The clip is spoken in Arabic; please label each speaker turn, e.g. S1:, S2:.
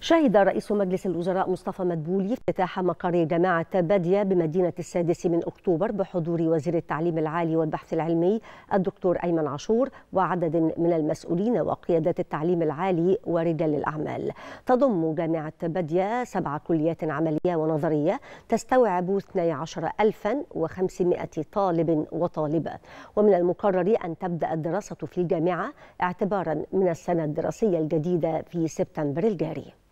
S1: شهد رئيس مجلس الوزراء مصطفى مدبولي افتتاح مقر جامعة بادية بمدينة السادس من أكتوبر بحضور وزير التعليم العالي والبحث العلمي الدكتور أيمن عاشور وعدد من المسؤولين وقيادات التعليم العالي ورجال الأعمال تضم جامعة بادية سبع كليات عملية ونظرية تستوعب 12500 طالب وطالبة ومن المقرر أن تبدأ الدراسة في الجامعة اعتبارا من السنة الدراسية الجديدة في سبتمبر الجاري